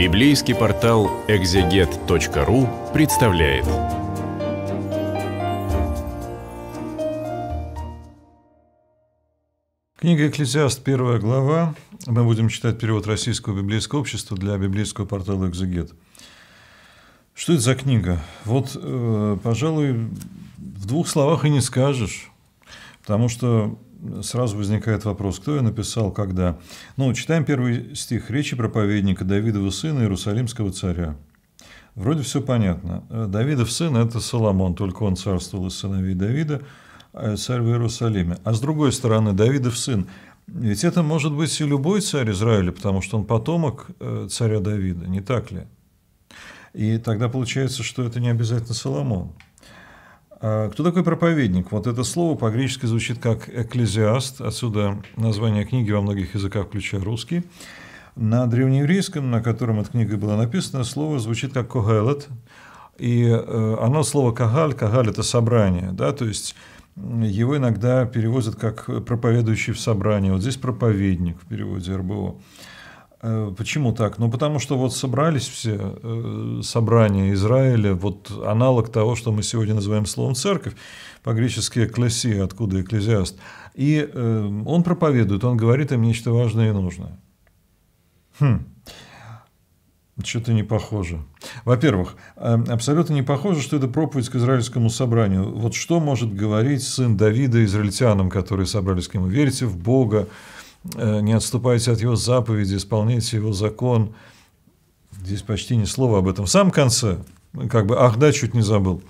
Библейский портал экзегет.ру представляет. Книга Экклезиаст, первая глава. Мы будем читать перевод Российского библейского общества для библейского портала «Экзегет». Что это за книга? Вот, э, пожалуй, в двух словах и не скажешь, потому что сразу возникает вопрос, кто я написал, когда. Ну, читаем первый стих речи проповедника Давидова сына Иерусалимского царя. Вроде все понятно. Э, Давидов сын – это Соломон, только он царствовал из сыновей Давида, э, царь в Иерусалиме. А с другой стороны, Давидов сын – ведь это может быть и любой царь Израиля, потому что он потомок э, царя Давида, не так ли? И тогда получается, что это не обязательно Соломон – а, кто такой проповедник? Вот это слово по-гречески звучит как «экклезиаст», отсюда название книги во многих языках, включая русский. На древнееврейском, на котором эта книга была написана, слово звучит как «когелет», и э, оно слово «кагаль», «кагаль» – это «собрание», да, то есть его иногда переводят как «проповедующий в собрании», вот здесь «проповедник» в переводе РБО. Э, почему так? Ну, потому что вот собрались все э, собрания Израиля, вот аналог того, что мы сегодня называем словом «церковь», по-гречески «эклесия», откуда «экклезиаст». И э, он проповедует, он говорит им нечто важное и нужное. Хм, что-то не похоже. Во-первых, э, абсолютно не похоже, что это проповедь к израильскому собранию. Вот что может говорить сын Давида израильтянам, которые собрались к нему? Верите в Бога, Э, не отступайте от его заповеди, исполняйте его закон. Здесь почти ни слова об этом. В самом конце, ну, как бы, ах да, чуть не забыл,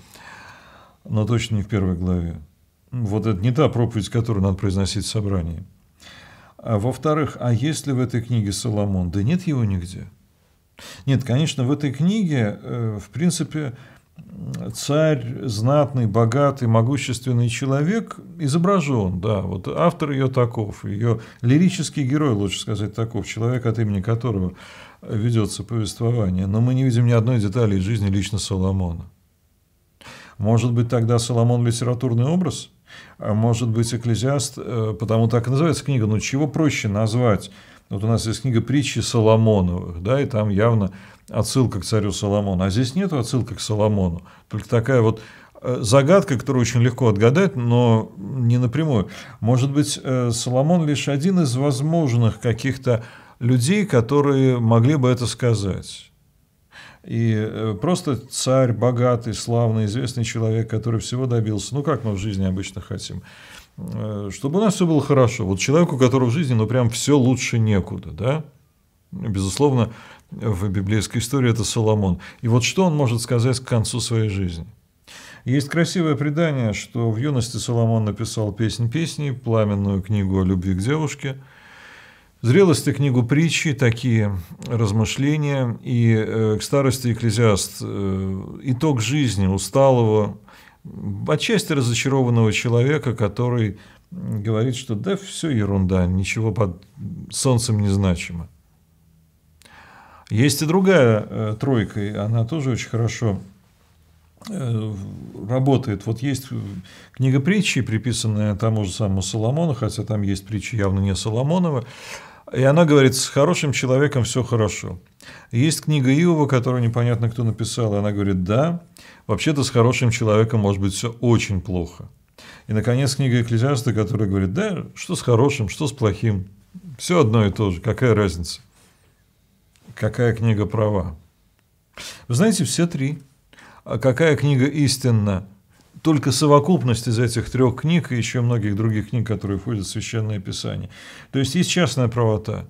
но точно не в первой главе. Ну, вот это не та проповедь, которую надо произносить в собрании. А во-вторых, а есть ли в этой книге Соломон? Да нет его нигде. Нет, конечно, в этой книге, э, в принципе, царь, знатный, богатый, могущественный человек изображен, да, вот автор ее таков, ее лирический герой, лучше сказать, таков, человек, от имени которого ведется повествование, но мы не видим ни одной детали из жизни лично Соломона. Может быть, тогда Соломон – литературный образ? а Может быть, экклезиаст, э, потому так и называется книга, но ну, чего проще назвать – вот у нас есть книга притчи Соломоновых, да, и там явно отсылка к царю Соломону. А здесь нет отсылка к Соломону. Только такая вот э, загадка, которую очень легко отгадать, но не напрямую. Может быть, э, Соломон лишь один из возможных каких-то людей, которые могли бы это сказать. И э, просто царь, богатый, славный, известный человек, который всего добился. Ну, как мы в жизни обычно хотим э, чтобы у нас все было хорошо. Вот человеку, у которого в жизни, ну, прям все лучше некуда, да? Безусловно, в библейской истории это Соломон. И вот что он может сказать к концу своей жизни? Есть красивое предание, что в юности Соломон написал «Песнь песней», пламенную книгу о любви к девушке – Зрелость и книгу притчи, такие размышления, и э, к старости экклезиаст э, итог жизни усталого, отчасти разочарованного человека, который говорит, что да, все ерунда, ничего под солнцем не значимо. Есть и другая э, тройка, и она тоже очень хорошо э, работает. Вот есть э, книга притчи, приписанная тому же самому Соломону, хотя там есть притчи явно не Соломонова. И она говорит, с хорошим человеком все хорошо. Есть книга Иова, которую непонятно кто написал, и она говорит, да, вообще-то с хорошим человеком может быть все очень плохо. И, наконец, книга Экклезиаста, которая говорит, да, что с хорошим, что с плохим, все одно и то же, какая разница? Какая книга права? Вы знаете, все три. А какая книга истинна? только совокупность из этих трех книг и еще многих других книг, которые входят в Священное Писание. То есть есть частная правота,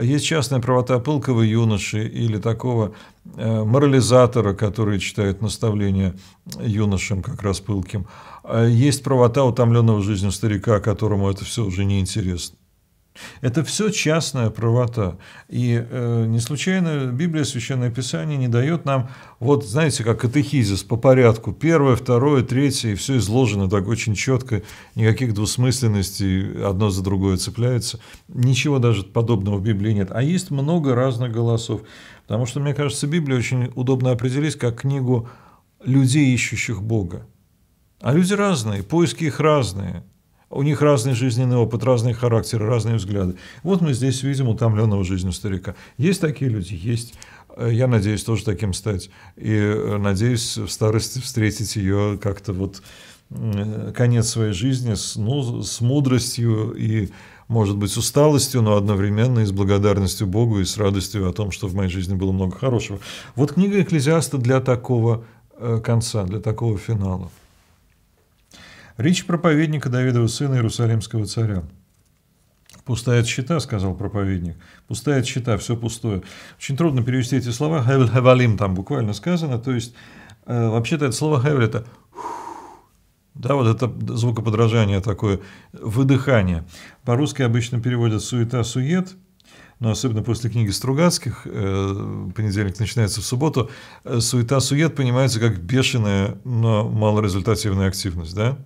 есть частная правота пылкого юноши или такого э, морализатора, который читает наставления юношам как раз пылким. А есть правота утомленного жизнью старика, которому это все уже неинтересно. Это все частная правота. И э, не случайно Библия, Священное Писание не дает нам, вот знаете, как катехизис по порядку. Первое, второе, третье, и все изложено так очень четко, никаких двусмысленностей, одно за другое цепляется. Ничего даже подобного в Библии нет. А есть много разных голосов. Потому что, мне кажется, Библия очень удобно определить как книгу людей, ищущих Бога. А люди разные, поиски их разные. У них разный жизненный опыт, разные характеры, разные взгляды. Вот мы здесь видим утомленного жизнью старика. Есть такие люди, есть. Э, я надеюсь тоже таким стать. И э, надеюсь в старости встретить ее как-то вот э, конец своей жизни с, ну, с мудростью и, может быть, усталостью, но одновременно и с благодарностью Богу и с радостью о том, что в моей жизни было много хорошего. Вот книга «Экклезиаста» для такого конца, для такого финала. Речь проповедника Давидова сына Иерусалимского царя. «Пустая счета», — сказал проповедник. «Пустая счета, все пустое». Очень трудно перевести эти слова. хевалим» там буквально сказано. То есть, э, вообще-то это слово «хевель» — это да, вот это звукоподражание такое, выдыхание. По-русски обычно переводят «суета-сует», но особенно после книги Стругацких, э, понедельник начинается в субботу, суета-сует понимается как бешеная, но малорезультативная активность, да?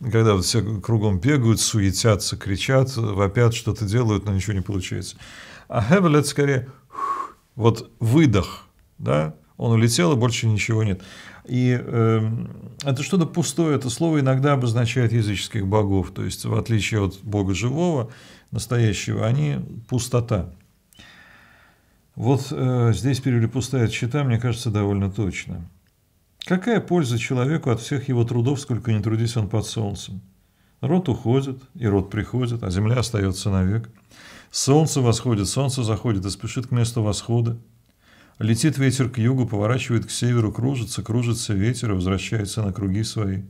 когда вот все кругом бегают, суетятся, кричат, вопят, что-то делают, но ничего не получается. А Хевель скорее вот выдох, да, он улетел, и больше ничего нет. И э, это что-то пустое, это слово иногда обозначает языческих богов, то есть в отличие от бога живого, настоящего, они пустота. Вот э, здесь перевели пустая счета, мне кажется, довольно точно. Какая польза человеку от всех его трудов, сколько не трудись он под солнцем? Рот уходит, и рот приходит, а земля остается навек. Солнце восходит, солнце заходит и спешит к месту восхода. Летит ветер к югу, поворачивает к северу, кружится, кружится ветер и возвращается на круги свои.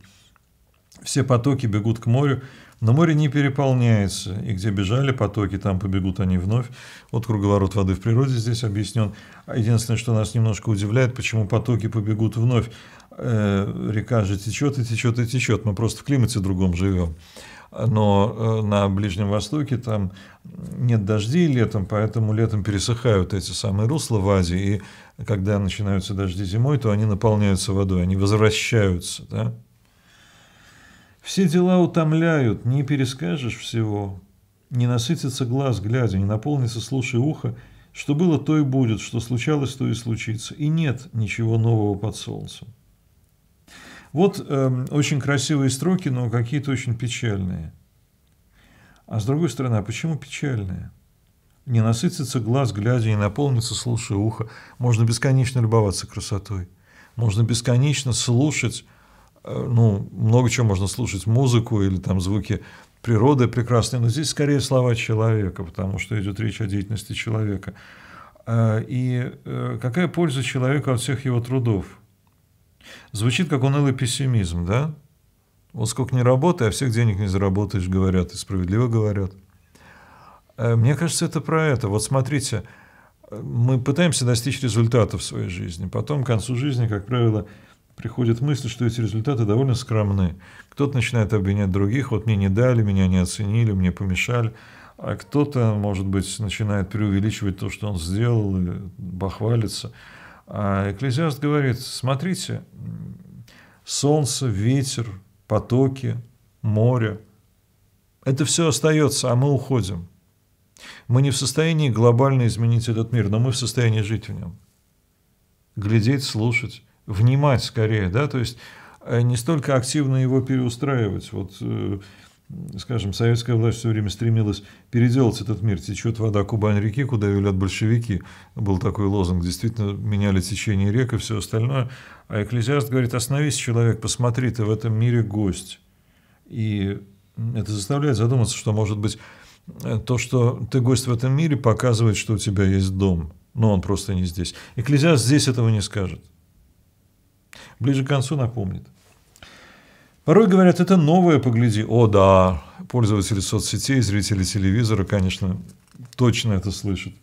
Все потоки бегут к морю, но море не переполняется, и где бежали потоки, там побегут они вновь. Вот круговорот воды в природе здесь объяснен. Единственное, что нас немножко удивляет, почему потоки побегут вновь. Э, река же течет и течет и течет. Мы просто в климате другом живем но э, на Ближнем Востоке там нет дождей летом, поэтому летом пересыхают эти самые русла в Азии, и когда начинаются дожди зимой, то они наполняются водой, они возвращаются, да, все дела утомляют, не перескажешь всего. Не насытится глаз, глядя, не наполнится, слушай ухо, что было, то и будет, что случалось, то и случится. И нет ничего нового под солнцем. Вот э, очень красивые строки, но какие-то очень печальные. А с другой стороны, а почему печальные? Не насытится глаз, глядя, не наполнится, слушая ухо. Можно бесконечно любоваться красотой. Можно бесконечно слушать Э, ну, много чего можно слушать, музыку или там звуки природы прекрасные, но здесь скорее слова человека, потому что идет речь о деятельности человека. Э, и э, какая польза человека от всех его трудов? Звучит как унылый пессимизм, да? Вот сколько не работай, а всех денег не заработаешь, говорят, и справедливо говорят. Мне кажется, это про это. Вот смотрите, мы пытаемся достичь результата в своей жизни. Потом к концу жизни, как правило, приходит мысль, что эти результаты довольно скромны. Кто-то начинает обвинять других, вот мне не дали, меня не оценили, мне помешали. А кто-то, может быть, начинает преувеличивать то, что он сделал, и бахвалится. А экклезиаст говорит, смотрите, солнце, ветер, потоки, море, это все остается, а мы уходим. Мы не в состоянии глобально изменить этот мир, но мы в состоянии жить в нем. Глядеть, слушать, внимать скорее, да, то есть э, не столько активно его переустраивать. Вот, э, скажем, советская власть все время стремилась переделать этот мир. Течет вода Кубань-реки, куда велят большевики. Был такой лозунг. Действительно, меняли течение рек и все остальное. А экклезиаст говорит, остановись, человек, посмотри, ты в этом мире гость. И это заставляет задуматься, что, может быть, э, то, что ты гость в этом мире, показывает, что у тебя есть дом. Но он просто не здесь. Экклезиаст здесь этого не скажет ближе к концу напомнит. Порой говорят, это новое, погляди. О, да, пользователи соцсетей, зрители телевизора, конечно, точно это слышат.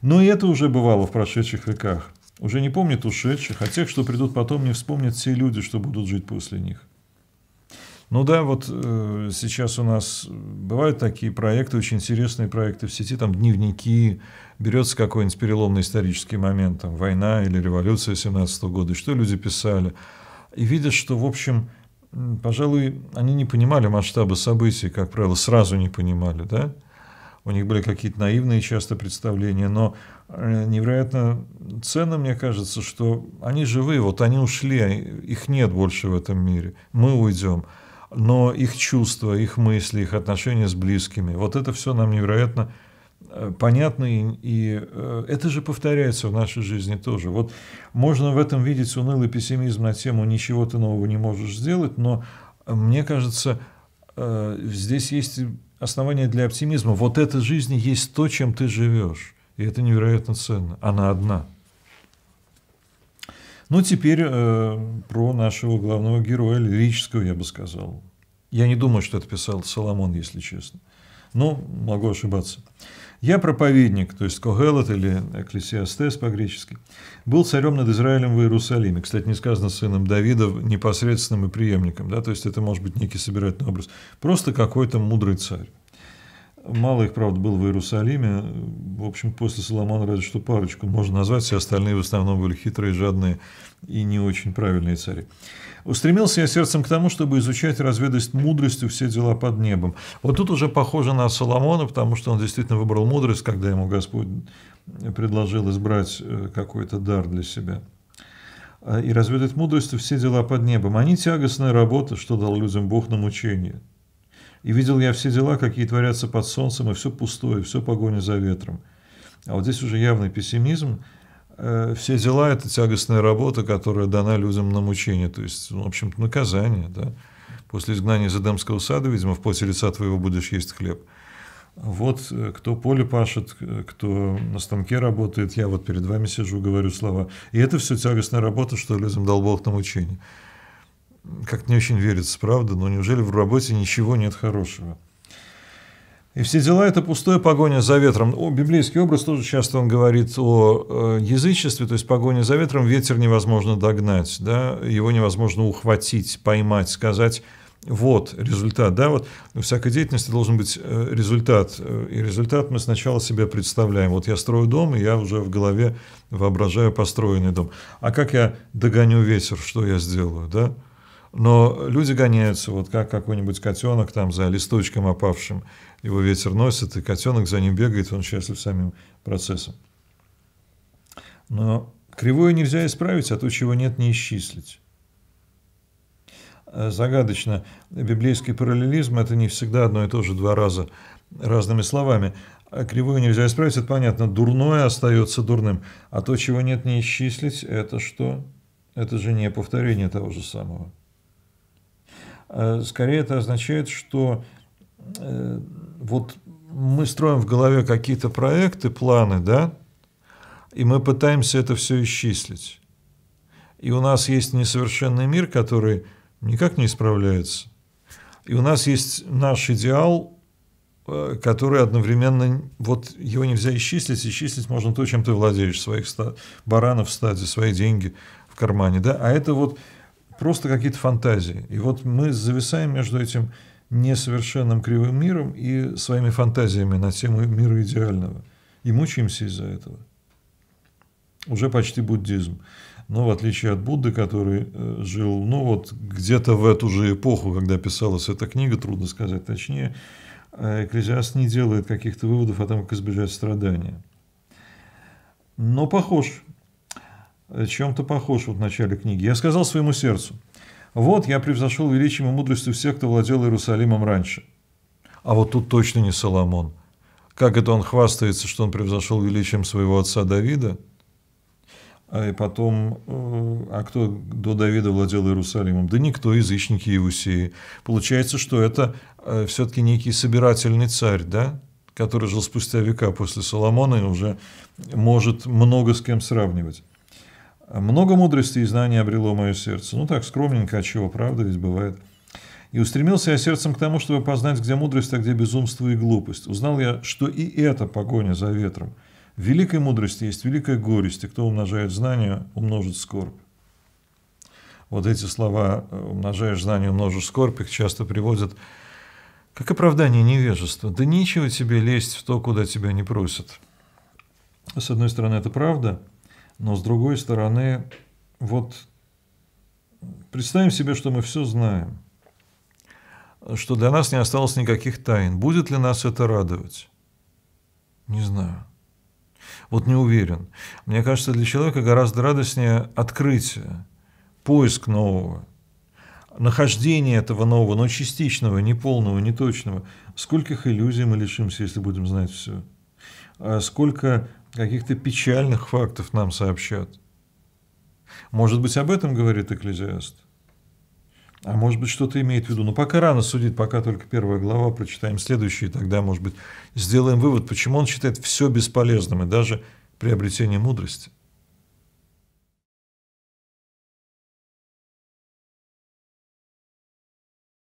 Но и это уже бывало в прошедших веках. Уже не помнят ушедших, а тех, что придут потом, не вспомнят все люди, что будут жить после них. Ну да, вот э, сейчас у нас бывают такие проекты, очень интересные проекты в сети, там дневники, берется какой-нибудь переломный исторический момент, там война или революция 17 -го года, и что люди писали. И видят, что, в общем, пожалуй, они не понимали масштабы событий, как правило, сразу не понимали, да? У них были какие-то наивные часто представления, но э, невероятно ценно, мне кажется, что они живы, вот они ушли, а их нет больше в этом мире, мы уйдем но их чувства, их мысли, их отношения с близкими, вот это все нам невероятно э, понятно, и, и э, это же повторяется в нашей жизни тоже. Вот можно в этом видеть унылый пессимизм на тему «ничего ты нового не можешь сделать», но э, мне кажется, здесь есть основания для оптимизма. Вот эта жизнь есть то, чем ты живешь, и это невероятно ценно. Она одна. Ну, теперь э, про нашего главного героя, лирического, я бы сказал. Я не думаю, что это писал Соломон, если честно. Но могу ошибаться. Я проповедник, то есть Когелот или Экклесиастес по-гречески, был царем над Израилем в Иерусалиме. Кстати, не сказано сыном Давида, непосредственным и преемником. Да? То есть это может быть некий собирательный образ. Просто какой-то мудрый царь. Мало их, правда, было в Иерусалиме. В общем, после Соломона разве что парочку можно назвать. Все остальные в основном были хитрые, жадные и не очень правильные цари. «Устремился я сердцем к тому, чтобы изучать, разведать мудростью все дела под небом». Вот тут уже похоже на Соломона, потому что он действительно выбрал мудрость, когда ему Господь предложил избрать э, какой-то дар для себя «Э, и разведать мудростью все дела под небом. Они тягостная работа, что дал людям Бог на мучение. И видел я все дела, какие творятся под солнцем, и все пустое, все погоня за ветром. А вот здесь уже явный пессимизм. Э, все дела – это тягостная работа, которая дана людям на мучение, то есть, в общем-то, наказание. Да? После изгнания из Эдемского сада, видимо, в поте лица твоего будешь есть хлеб. Вот э, кто поле пашет, э, кто на станке работает, я вот перед вами сижу, говорю слова. И это все тягостная работа, что людям дал Бог на мучение как не очень верится, правда, но неужели в работе ничего нет хорошего? И все дела – это пустая погоня за ветром. О, библейский образ тоже часто он говорит о э, язычестве, то есть погоня за ветром, ветер невозможно догнать, да, его невозможно ухватить, поймать, сказать вот результат, да, вот у всякой деятельности должен быть э, результат, э, и результат мы сначала себе представляем. Вот я строю дом, и я уже в голове воображаю построенный дом. А как я догоню ветер, что я сделаю, да? Но люди гоняются, вот как какой-нибудь котенок там за листочком опавшим, его ветер носит, и котенок за ним бегает, он счастлив самим процессом. Но кривое нельзя исправить, а то, чего нет, не исчислить. Э, загадочно, библейский параллелизм – это не всегда одно и то же два раза разными словами. А кривое нельзя исправить, это понятно, дурное остается дурным, а то, чего нет, не исчислить – это что? Это же не повторение того же самого. Э, скорее это означает, что э, вот мы строим в голове какие-то проекты, планы, да, и мы пытаемся это все исчислить. И у нас есть несовершенный мир, который никак не исправляется. И у нас есть наш идеал, э, который одновременно, вот его нельзя исчислить, исчислить можно то, чем ты владеешь, своих ста, баранов в стаде, свои деньги в кармане, да, а это вот просто какие-то фантазии. И вот мы зависаем между этим несовершенным кривым миром и своими фантазиями на тему мира идеального. И мучаемся из-за этого. Уже почти буддизм. Но в отличие от Будды, который э, жил, ну вот где-то в эту же эпоху, когда писалась эта книга, трудно сказать точнее, э, Экклезиаст не делает каких-то выводов о том, как избежать страдания. Но похож Э, чем-то похож вот в начале книги. «Я сказал своему сердцу, вот я превзошел величием и мудростью всех, кто владел Иерусалимом раньше». А вот тут точно не Соломон. Как это он хвастается, что он превзошел величием своего отца Давида? А и потом, э, а кто до Давида владел Иерусалимом? Да никто, язычники Иусии. Получается, что это э, все-таки некий собирательный царь, да? который жил спустя века после Соломона и уже может много с кем сравнивать. Много мудрости и знаний обрело мое сердце. Ну так, скромненько, а чего, правда ведь бывает. И устремился я сердцем к тому, чтобы познать, где мудрость, а где безумство и глупость. Узнал я, что и это погоня за ветром. В великой мудрости есть великая горесть, и кто умножает знания, умножит скорбь. Вот эти слова «умножаешь знания, умножишь скорбь» их часто приводят как оправдание невежества. Да нечего тебе лезть в то, куда тебя не просят. С одной стороны, это правда – но с другой стороны, вот представим себе, что мы все знаем, что для нас не осталось никаких тайн. Будет ли нас это радовать? Не знаю. Вот не уверен. Мне кажется, для человека гораздо радостнее открытие, поиск нового, нахождение этого нового, но частичного, неполного, неточного. Скольких иллюзий мы лишимся, если будем знать все. А сколько каких-то печальных фактов нам сообщат. Может быть, об этом говорит экклезиаст? А может быть, что-то имеет в виду. Но ну, пока рано судить, пока только первая глава, прочитаем следующие, тогда, может быть, сделаем вывод, почему он считает все бесполезным и даже приобретение мудрости.